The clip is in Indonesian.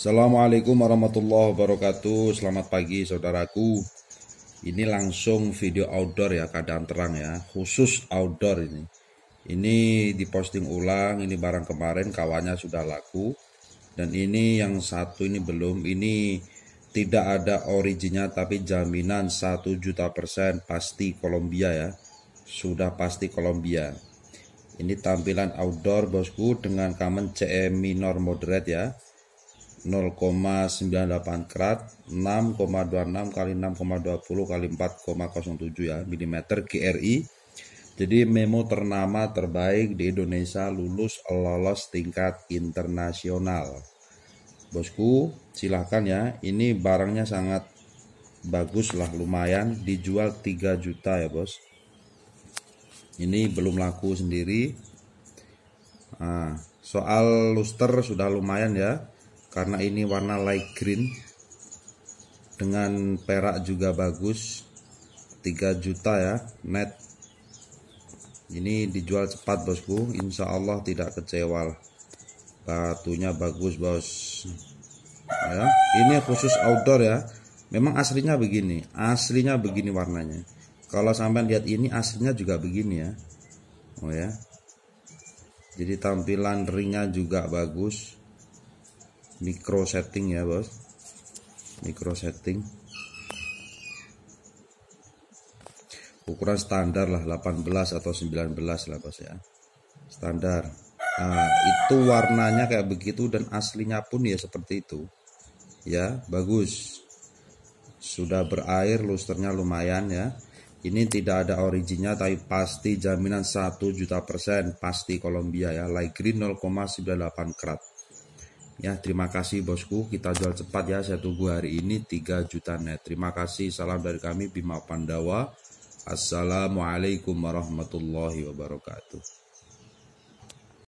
Assalamualaikum warahmatullahi wabarakatuh Selamat pagi saudaraku Ini langsung video outdoor ya keadaan terang ya Khusus outdoor ini Ini diposting ulang Ini barang kemarin kawannya sudah laku Dan ini yang satu ini belum Ini tidak ada originnya tapi jaminan 1 juta persen pasti Kolombia ya Sudah pasti Kolombia Ini tampilan outdoor bosku dengan kamen CE minor moderate ya 0,98 karat 6,26 kali 6,20 kali 4,07 ya mm kri jadi memo ternama terbaik di Indonesia lulus lolos tingkat internasional bosku silahkan ya ini barangnya sangat bagus lah lumayan dijual 3 juta ya bos ini belum laku sendiri nah, soal luster sudah lumayan ya karena ini warna light green dengan perak juga bagus 3 juta ya net ini dijual cepat bosku Insya Allah tidak kecewa lah batunya bagus bos ya ini khusus outdoor ya memang aslinya begini aslinya begini warnanya kalau sampai lihat ini aslinya juga begini ya oh ya jadi tampilan ringnya juga bagus micro setting ya bos micro setting ukuran standar lah 18 atau 19 lah bos ya standar nah, itu warnanya kayak begitu dan aslinya pun ya seperti itu ya bagus sudah berair lusternya lumayan ya ini tidak ada originnya tapi pasti jaminan 1 juta persen pasti Kolombia ya light green 0,98 krat Ya, terima kasih bosku. Kita jual cepat ya. Saya tunggu hari ini 3 juta net. Terima kasih. Salam dari kami Bima Pandawa. Assalamualaikum warahmatullahi wabarakatuh.